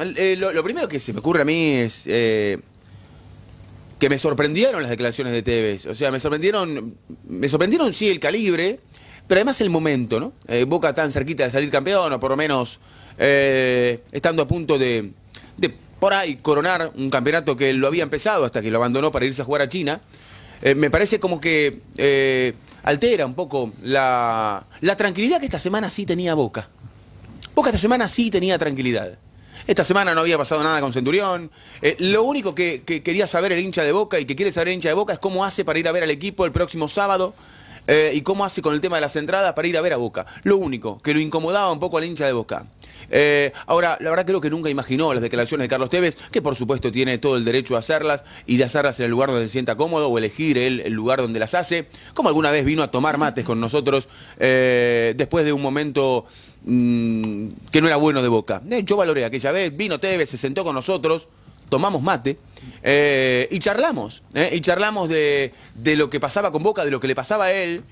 Eh, lo, primero que se me ocurre a mí es eh, que me sorprendieron las declaraciones de Tevez. O sea, me sorprendieron, me sorprendieron sí el calibre, pero además el momento, ¿no? Eh, Boca tan cerquita de salir campeón, o por lo menos estando a punto de, por ahí coronar un campeonato que lo había empezado hasta que lo abandonó para irse a jugar a China. me parece como que altera un poco la tranquilidad que esta semana sí tenía Boca. Boca esta semana sí tenía tranquilidad. Esta semana no había pasado nada con Centurión. Eh, lo único que, quería saber el hincha de Boca y que quiere saber el hincha de Boca es cómo hace para ir a ver al equipo el próximo sábado eh, y cómo hace con el tema de las entradas para ir a ver a Boca. Lo único, que lo incomodaba un poco al hincha de Boca. Eh, ahora, la verdad creo que nunca imaginó las declaraciones de Carlos Tevez, que por supuesto tiene todo el derecho a hacerlas y de hacerlas en el lugar donde se sienta cómodo o elegir el lugar donde las hace, como alguna vez vino a tomar mates con nosotros eh, después de un momento mm, que no era bueno de Boca. yo valoré aquella vez, vino Tevez, se sentó con nosotros, tomamos mate. Eh, y charlamos, eh, y charlamos de, lo que pasaba con Boca, de lo que le pasaba a él.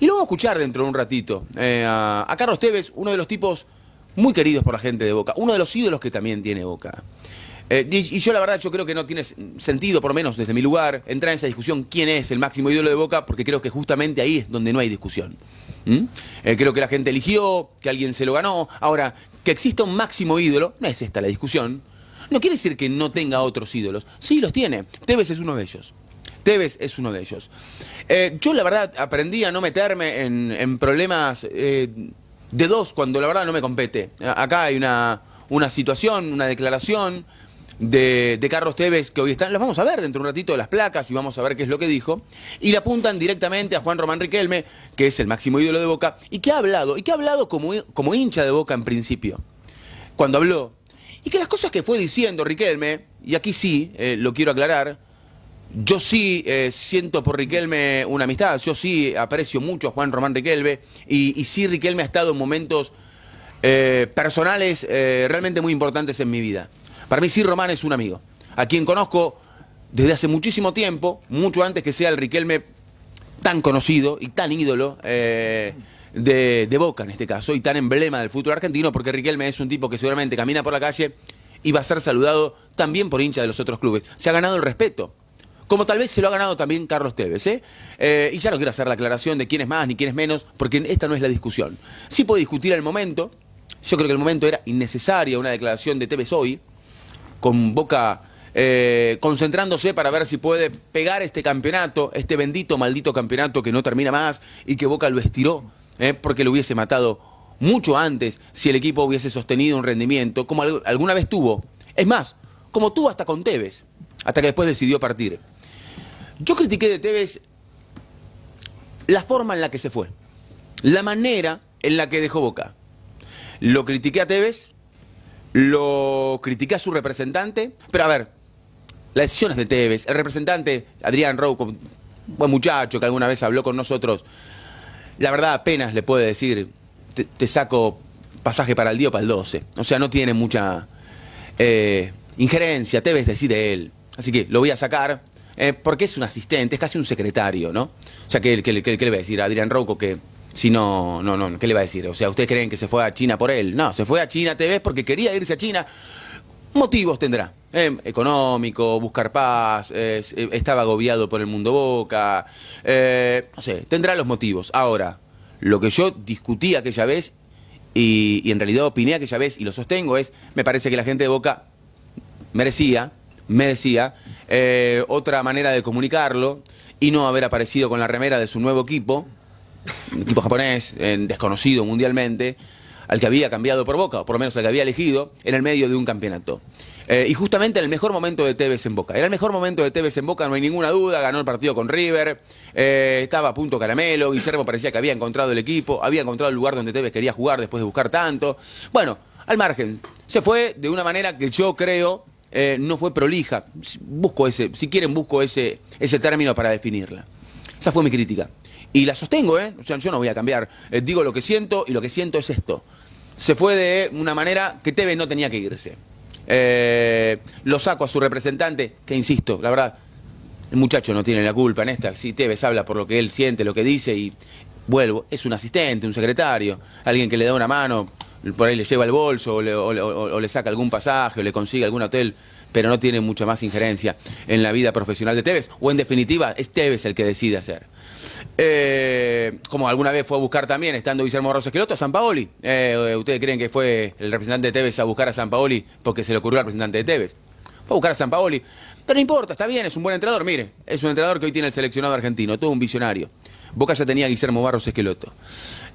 Y lo vamos a escuchar dentro de un ratito. Eh, a, Carlos Tevez, uno de los tipos muy queridos por la gente de Boca, uno de los ídolos que también tiene Boca. Y, yo la verdad, yo creo que no tiene sentido, por lo menos desde mi lugar, entrar en esa discusión quién es el máximo ídolo de Boca, porque creo que justamente ahí es donde no hay discusión. ¿Mm? creo que la gente eligió, que alguien se lo ganó. Ahora, que exista un máximo ídolo, no es esta la discusión. No quiere decir que no tenga otros ídolos. Sí, los tiene. Tevez es uno de ellos. Tevez es uno de ellos. Eh, yo la verdad aprendí a no meterme en, problemas eh, de dos cuando la verdad no me compete. Acá hay una, una situación, una declaración de, Carlos Tevez que hoy están, Los vamos a ver dentro de un ratito las placas y vamos a ver qué es lo que dijo, y le apuntan directamente a Juan Román Riquelme, que es el máximo ídolo de Boca, y que ha hablado, y que ha hablado como, como hincha de Boca en principio. Cuando habló y que las cosas que fue diciendo Riquelme, y aquí sí eh, lo quiero aclarar, yo sí eh, siento por Riquelme una amistad, yo sí aprecio mucho a Juan Román Riquelme, y, sí Riquelme ha estado en momentos eh, personales realmente muy importantes en mi vida. Para mí sí Román es un amigo, a quien conozco desde hace muchísimo tiempo, mucho antes que sea el Riquelme tan conocido y tan ídolo de, Boca en este caso y tan emblema del fútbol argentino, porque Riquelme es un tipo que seguramente camina por la calle y va a ser saludado también por hincha de los otros clubes. Se ha ganado el respeto. Como tal vez se lo ha ganado también Carlos Tevez. ¿eh? Eh, y ya no quiero hacer la aclaración de quién es más ni quién es menos, porque esta no es la discusión. Sí puede discutir el momento. Yo creo que el momento era innecesaria una declaración de Tevez hoy, con Boca eh, concentrándose para ver si puede pegar este campeonato, este bendito, maldito campeonato que no termina más y que Boca lo estiró ¿eh? porque lo hubiese matado mucho antes si el equipo hubiese sostenido un rendimiento como alguna vez tuvo. Es más, como tuvo hasta con Tevez, hasta que después decidió partir. Yo critiqué de Tevez la forma en la que se fue, la manera en la que dejó Boca. Lo critiqué a Tevez, lo critiqué a su representante, pero a ver, las decisiones de Tevez, el representante Adrián Rowe, buen muchacho que alguna vez habló con nosotros, la verdad apenas le puede decir, te, saco pasaje para el día o para el 12. O sea, no tiene mucha eh, injerencia, te ves decir de él. Así que lo voy a sacar, eh, porque es un asistente, es casi un secretario, ¿no? O sea, ¿qué, le va a decir a Adrián Rouco que si no, no, no, ¿qué le va a decir? O sea, ¿ustedes creen que se fue a China por él? No, se fue a China te ves, porque quería irse a China. Motivos tendrá. Eh, económico, buscar paz, eh, eh, estaba agobiado por el mundo boca, no sé, tendrá los motivos. Ahora, lo que yo discutí aquella vez y, en realidad opiné aquella vez y lo sostengo es, me parece que la gente de boca merecía, merecía otra manera de comunicarlo y no haber aparecido con la remera de su nuevo equipo, un equipo japonés, desconocido mundialmente al que había cambiado por Boca, o por lo menos al que había elegido, en el medio de un campeonato. Eh, y justamente en el mejor momento de Tevez en Boca. Era el mejor momento de Tevez en Boca, no hay ninguna duda, ganó el partido con River, eh, estaba a punto caramelo, Guillermo parecía que había encontrado el equipo, había encontrado el lugar donde Tevez quería jugar después de buscar tanto. Bueno, al margen, se fue de una manera que yo creo eh, no fue prolija. Busco ese, si quieren busco ese, ese término para definirla. Esa fue mi crítica. Y la sostengo, ¿eh? O sea, yo no voy a cambiar. Eh, digo lo que siento y lo que siento es esto. Se fue de una manera que Tevez no tenía que irse. Eh, lo saco a su representante, que insisto, la verdad, el muchacho no tiene la culpa en esta. Si Tevez habla por lo que él siente, lo que dice y vuelvo, es un asistente, un secretario, alguien que le da una mano, por ahí le lleva el bolso le, o le saca algún pasaje o le consigue algún hotel pero no tiene mucha más injerencia en la vida profesional de Tevez, o en definitiva es Tevez el que decide hacer. Eh, como alguna vez fue a buscar también, estando Guillermo Barros Esqueloto, a San Paoli. Eh, ¿Ustedes creen que fue el representante de Tevez a buscar a San Paoli porque se le ocurrió al representante de Tevez? Fue a buscar a San Paoli. Pero no importa, está bien, es un buen entrenador. Mire, es un entrenador que hoy tiene el seleccionado argentino, todo un visionario. Boca ya tenía a Guillermo Barros Esqueloto.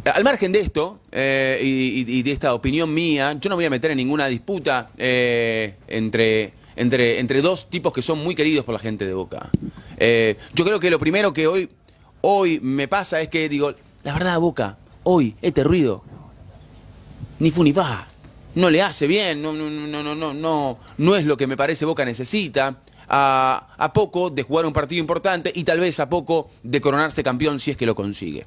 Eh, al margen de esto y, de esta opinión mía, yo no voy a meter en ninguna disputa entre entre, entre dos tipos que son muy queridos por la gente de Boca. Eh, yo creo que lo primero que hoy, hoy me pasa es que digo, la verdad, Boca, hoy este ruido, ni fu ni fa, no le hace bien, no, no, no, no, no, no, no es lo que me parece Boca necesita. A, a, poco de jugar un partido importante y tal vez a poco de coronarse campeón si es que lo consigue.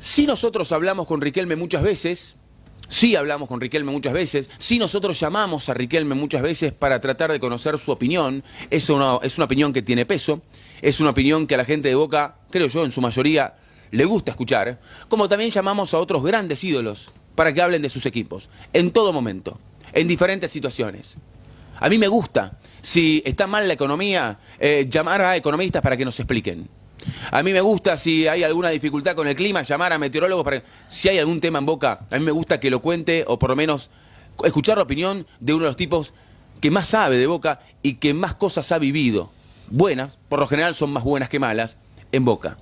Si nosotros hablamos con Riquelme muchas veces, sí hablamos con Riquelme muchas veces, sí nosotros llamamos a Riquelme muchas veces para tratar de conocer su opinión, es una, opinión que tiene peso, es una opinión que a la gente de Boca, creo yo, en su mayoría le gusta escuchar, como también llamamos a otros grandes ídolos para que hablen de sus equipos, en todo momento, en diferentes situaciones. A mí me gusta, si está mal la economía, eh, llamar a economistas para que nos expliquen. A mí me gusta, si hay alguna dificultad con el clima, llamar a meteorólogos para... Si hay algún tema en boca, a mí me gusta que lo cuente o por lo menos escuchar la opinión de uno de los tipos que más sabe de boca y que más cosas ha vivido. Buenas, por lo general son más buenas que malas, en boca.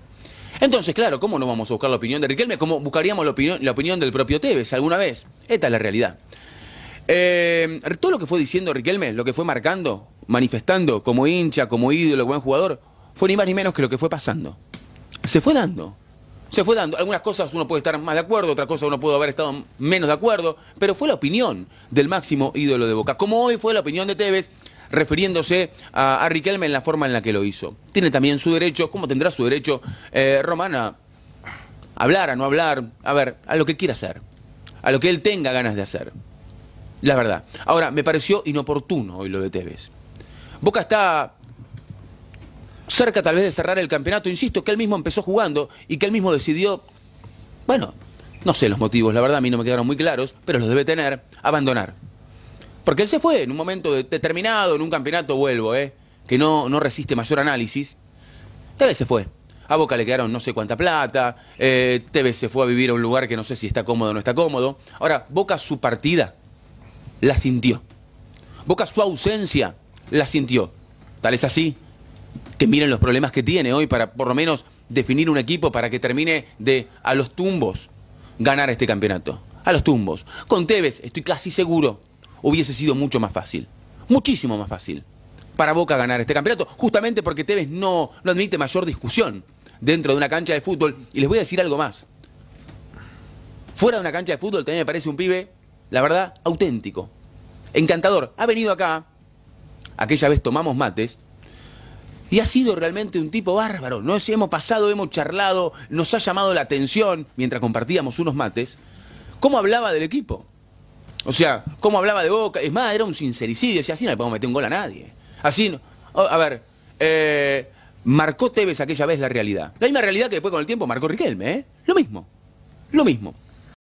Entonces, claro, ¿cómo no vamos a buscar la opinión de Riquelme? ¿Cómo buscaríamos la opinión, la opinión del propio Tevez alguna vez? Esta es la realidad. Eh, todo lo que fue diciendo Riquelme, lo que fue marcando, manifestando como hincha, como ídolo, buen jugador, fue ni más ni menos que lo que fue pasando. Se fue dando. Se fue dando. Algunas cosas uno puede estar más de acuerdo, otras cosas uno puede haber estado menos de acuerdo, pero fue la opinión del máximo ídolo de Boca. Como hoy fue la opinión de Tevez refiriéndose a, Riquelme en la forma en la que lo hizo. Tiene también su derecho, como tendrá su derecho eh, Romana, hablar, a no hablar, a ver, a lo que quiera hacer, a lo que él tenga ganas de hacer. La verdad. Ahora, me pareció inoportuno hoy lo de Tevez. Boca está cerca tal vez de cerrar el campeonato, insisto, que él mismo empezó jugando y que él mismo decidió, bueno, no sé los motivos, la verdad a mí no me quedaron muy claros, pero los debe tener, abandonar. Porque él se fue en un momento determinado, en un campeonato vuelvo, ¿eh? que no, no resiste mayor análisis. Tal vez se fue. A Boca le quedaron no sé cuánta plata, eh, TV se fue a vivir a un lugar que no sé si está cómodo o no está cómodo. Ahora, Boca su partida la sintió. Boca su ausencia la sintió. Tal es así que miren los problemas que tiene hoy para por lo menos definir un equipo para que termine de a los tumbos ganar este campeonato. A los tumbos. Con Tevez, estoy casi seguro, hubiese sido mucho más fácil. Muchísimo más fácil para Boca ganar este campeonato, justamente porque Tevez no, lo admite mayor discusión dentro de una cancha de fútbol. Y les voy a decir algo más. Fuera de una cancha de fútbol también me parece un pibe, la verdad, auténtico. Encantador. Ha venido acá, aquella vez tomamos mates, y ha sido realmente un tipo bárbaro. si hemos pasado, hemos charlado, nos ha llamado la atención mientras compartíamos unos mates. ¿Cómo hablaba del equipo? O sea, ¿cómo hablaba de Boca? Es más, era un sincericidio. Decía, así no le podemos meter un gol a nadie. Así, no. a ver, eh, marcó Tevez aquella vez la realidad. La misma realidad que después con el tiempo marcó Riquelme, ¿eh? Lo mismo, lo mismo.